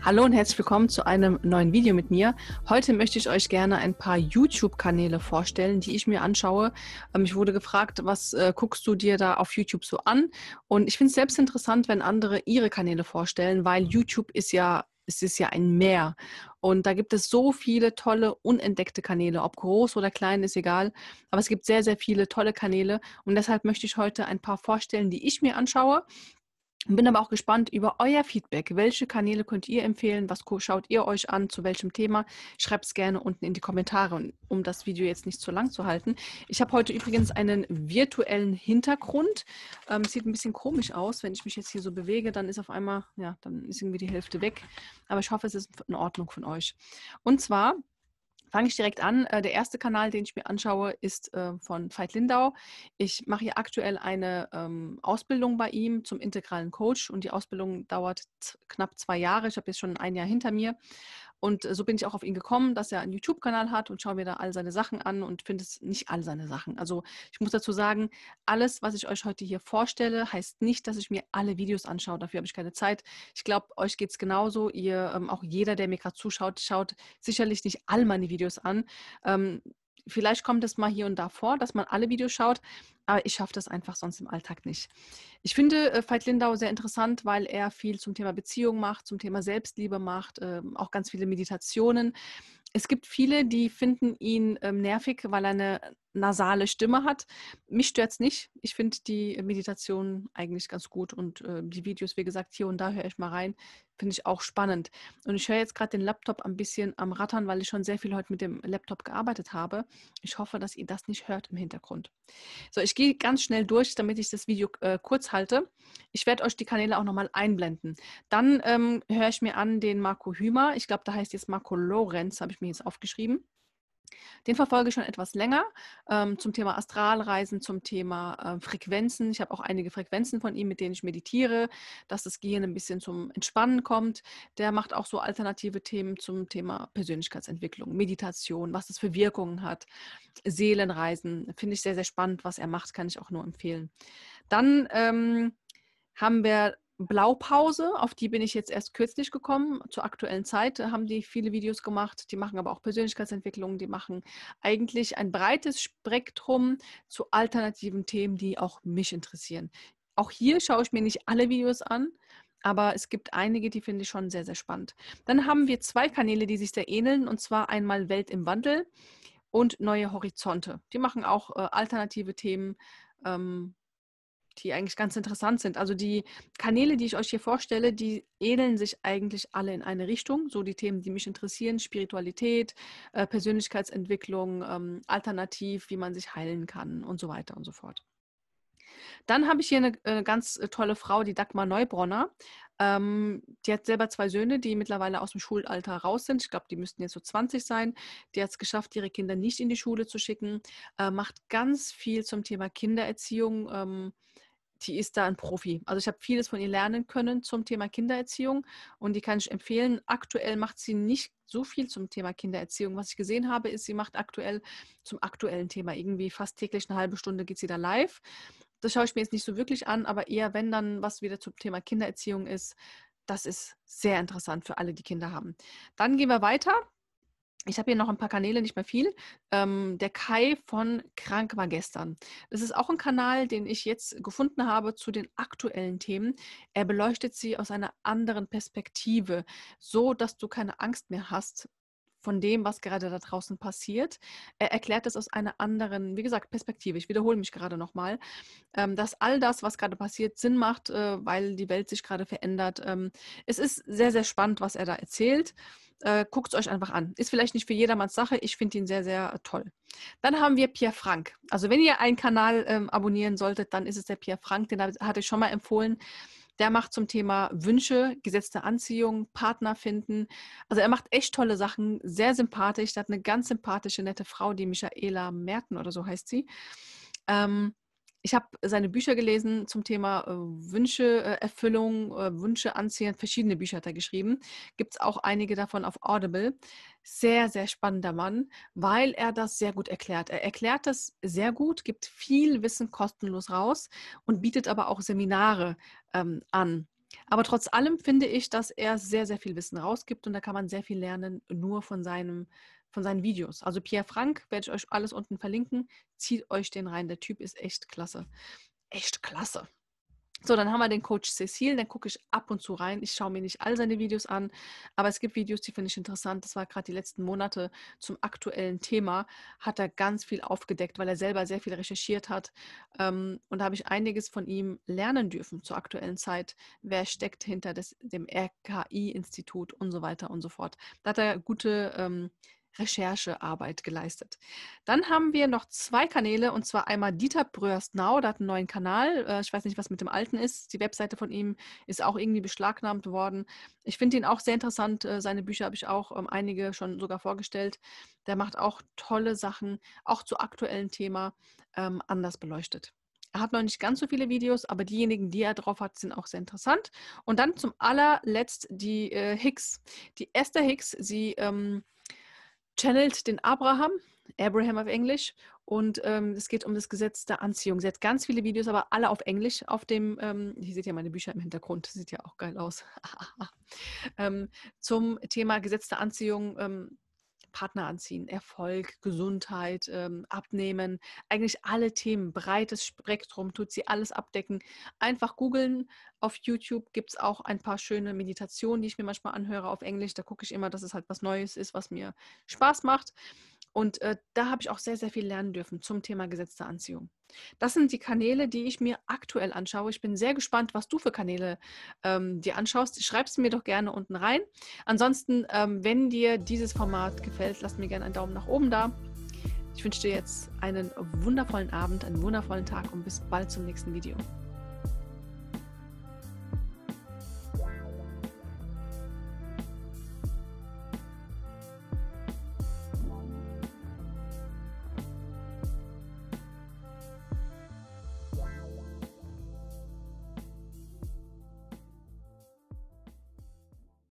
Hallo und herzlich willkommen zu einem neuen Video mit mir. Heute möchte ich euch gerne ein paar YouTube-Kanäle vorstellen, die ich mir anschaue. Ähm, ich wurde gefragt, was äh, guckst du dir da auf YouTube so an? Und ich finde es selbst interessant, wenn andere ihre Kanäle vorstellen, weil YouTube ist ja es ist ja ein Meer. Und da gibt es so viele tolle, unentdeckte Kanäle. Ob groß oder klein, ist egal. Aber es gibt sehr, sehr viele tolle Kanäle. Und deshalb möchte ich heute ein paar vorstellen, die ich mir anschaue bin aber auch gespannt über euer Feedback. Welche Kanäle könnt ihr empfehlen? Was schaut ihr euch an? Zu welchem Thema? Schreibt es gerne unten in die Kommentare, um das Video jetzt nicht zu lang zu halten. Ich habe heute übrigens einen virtuellen Hintergrund. Ähm, sieht ein bisschen komisch aus. Wenn ich mich jetzt hier so bewege, dann ist auf einmal, ja, dann ist irgendwie die Hälfte weg. Aber ich hoffe, es ist in Ordnung von euch. Und zwar fange ich direkt an. Äh, der erste Kanal, den ich mir anschaue, ist ähm, von Veit Lindau. Ich mache hier aktuell eine ähm, Ausbildung bei ihm zum integralen Coach und die Ausbildung dauert knapp zwei Jahre. Ich habe jetzt schon ein Jahr hinter mir und äh, so bin ich auch auf ihn gekommen, dass er einen YouTube-Kanal hat und schaue mir da all seine Sachen an und finde es nicht all seine Sachen. Also ich muss dazu sagen, alles, was ich euch heute hier vorstelle, heißt nicht, dass ich mir alle Videos anschaue. Dafür habe ich keine Zeit. Ich glaube, euch geht es genauso. Ihr, ähm, auch jeder, der mir gerade zuschaut, schaut sicherlich nicht all meine Videos an. Ähm, vielleicht kommt es mal hier und da vor, dass man alle Videos schaut, aber ich schaffe das einfach sonst im Alltag nicht. Ich finde äh, Veit Lindau sehr interessant, weil er viel zum Thema Beziehung macht, zum Thema Selbstliebe macht, äh, auch ganz viele Meditationen. Es gibt viele, die finden ihn äh, nervig, weil er eine nasale Stimme hat. Mich stört es nicht. Ich finde die Meditation eigentlich ganz gut und äh, die Videos, wie gesagt, hier und da höre ich mal rein, finde ich auch spannend. Und ich höre jetzt gerade den Laptop ein bisschen am Rattern, weil ich schon sehr viel heute mit dem Laptop gearbeitet habe. Ich hoffe, dass ihr das nicht hört im Hintergrund. So, ich gehe ganz schnell durch, damit ich das Video äh, kurz halte. Ich werde euch die Kanäle auch nochmal einblenden. Dann ähm, höre ich mir an den Marco Hümer. Ich glaube, da heißt jetzt Marco Lorenz, habe ich mir jetzt aufgeschrieben. Den verfolge ich schon etwas länger ähm, zum Thema Astralreisen, zum Thema äh, Frequenzen. Ich habe auch einige Frequenzen von ihm, mit denen ich meditiere, dass das Gehirn ein bisschen zum Entspannen kommt. Der macht auch so alternative Themen zum Thema Persönlichkeitsentwicklung, Meditation, was das für Wirkungen hat, Seelenreisen. Finde ich sehr, sehr spannend, was er macht, kann ich auch nur empfehlen. Dann ähm, haben wir Blaupause, auf die bin ich jetzt erst kürzlich gekommen. Zur aktuellen Zeit äh, haben die viele Videos gemacht. Die machen aber auch Persönlichkeitsentwicklungen. Die machen eigentlich ein breites Spektrum zu alternativen Themen, die auch mich interessieren. Auch hier schaue ich mir nicht alle Videos an, aber es gibt einige, die finde ich schon sehr, sehr spannend. Dann haben wir zwei Kanäle, die sich sehr ähneln, und zwar einmal Welt im Wandel und Neue Horizonte. Die machen auch äh, alternative Themen. Ähm, die eigentlich ganz interessant sind. Also die Kanäle, die ich euch hier vorstelle, die ähneln sich eigentlich alle in eine Richtung. So die Themen, die mich interessieren, Spiritualität, äh, Persönlichkeitsentwicklung, ähm, alternativ, wie man sich heilen kann und so weiter und so fort. Dann habe ich hier eine, eine, ganz äh, tolle Frau, die Dagmar Neubronner. Ähm, die hat selber zwei Söhne, die mittlerweile aus dem Schulalter raus sind. Ich glaube, die müssten jetzt so 20 sein. Die hat es geschafft, ihre Kinder nicht in die Schule zu schicken, äh, macht ganz viel zum Thema Kindererziehung. Ähm, die ist da ein Profi. Also ich habe vieles von ihr lernen können zum Thema Kindererziehung und die kann ich empfehlen. Aktuell macht sie nicht so viel zum Thema Kindererziehung. Was ich gesehen habe, ist, sie macht aktuell zum aktuellen Thema irgendwie fast täglich eine halbe Stunde geht sie da live. Das schaue ich mir jetzt nicht so wirklich an, aber eher wenn dann was wieder zum Thema Kindererziehung ist, das ist sehr interessant für alle, die Kinder haben. Dann gehen wir weiter ich habe hier noch ein paar Kanäle, nicht mehr viel. Ähm, der Kai von Krank war gestern. Das ist auch ein Kanal, den ich jetzt gefunden habe zu den aktuellen Themen. Er beleuchtet sie aus einer anderen Perspektive, so dass du keine Angst mehr hast, von dem, was gerade da draußen passiert. Er äh, erklärt es aus einer anderen, wie gesagt, Perspektive. Ich wiederhole mich gerade nochmal, ähm, dass all das, was gerade passiert, Sinn macht, äh, weil die Welt sich gerade verändert. Ähm, es ist sehr, sehr spannend, was er da erzählt. Äh, Guckt es euch einfach an. Ist vielleicht nicht für jedermanns Sache. Ich finde ihn sehr, sehr toll. Dann haben wir Pierre Frank. Also wenn ihr einen Kanal ähm, abonnieren solltet, dann ist es der Pierre Frank. Den hatte ich schon mal empfohlen. Der macht zum Thema Wünsche, gesetzte Anziehung, Partner finden. Also er macht echt tolle Sachen, sehr sympathisch. Da hat eine ganz sympathische, nette Frau, die Michaela Merten oder so heißt sie. Ähm, ich habe seine Bücher gelesen zum Thema äh, Wünsche, äh, Erfüllung, äh, Wünsche anziehen. Verschiedene Bücher hat er geschrieben. Gibt es auch einige davon auf Audible. Sehr, sehr spannender Mann, weil er das sehr gut erklärt. Er erklärt das sehr gut, gibt viel Wissen kostenlos raus und bietet aber auch Seminare ähm, an. Aber trotz allem finde ich, dass er sehr, sehr viel Wissen rausgibt und da kann man sehr viel lernen, nur von, seinem, von seinen Videos. Also Pierre Frank werde ich euch alles unten verlinken. Zieht euch den rein. Der Typ ist echt klasse. Echt klasse. So, dann haben wir den Coach Cecil, den gucke ich ab und zu rein. Ich schaue mir nicht all seine Videos an, aber es gibt Videos, die finde ich interessant. Das war gerade die letzten Monate zum aktuellen Thema, hat er ganz viel aufgedeckt, weil er selber sehr viel recherchiert hat. Ähm, und da habe ich einiges von ihm lernen dürfen zur aktuellen Zeit. Wer steckt hinter dem RKI-Institut und so weiter und so fort. Da hat er gute ähm, Recherchearbeit geleistet. Dann haben wir noch zwei Kanäle und zwar einmal Dieter Bröers Now, der hat einen neuen Kanal. Äh, ich weiß nicht, was mit dem alten ist. Die Webseite von ihm ist auch irgendwie beschlagnahmt worden. Ich finde ihn auch sehr interessant. Äh, seine Bücher habe ich auch ähm, einige schon sogar vorgestellt. Der macht auch tolle Sachen, auch zu aktuellen Thema ähm, anders beleuchtet. Er hat noch nicht ganz so viele Videos, aber diejenigen, die er drauf hat, sind auch sehr interessant. Und dann zum allerletzt die äh, Hicks. Die Esther Hicks, sie ähm, channelt den Abraham, Abraham auf Englisch, und ähm, es geht um das Gesetz der Anziehung. Sie hat ganz viele Videos, aber alle auf Englisch. Auf dem, ähm, hier seht ihr meine Bücher im Hintergrund, sieht ja auch geil aus. ähm, zum Thema Gesetz der Anziehung ähm, Partner anziehen, Erfolg, Gesundheit, ähm, Abnehmen, eigentlich alle Themen, breites Spektrum, tut sie alles abdecken. Einfach googeln. Auf YouTube gibt es auch ein paar schöne Meditationen, die ich mir manchmal anhöre auf Englisch. Da gucke ich immer, dass es halt was Neues ist, was mir Spaß macht. Und äh, da habe ich auch sehr, sehr viel lernen dürfen zum Thema gesetzte Anziehung. Das sind die Kanäle, die ich mir aktuell anschaue. Ich bin sehr gespannt, was du für Kanäle ähm, dir anschaust. Schreib es mir doch gerne unten rein. Ansonsten, ähm, wenn dir dieses Format gefällt, lass mir gerne einen Daumen nach oben da. Ich wünsche dir jetzt einen wundervollen Abend, einen wundervollen Tag und bis bald zum nächsten Video.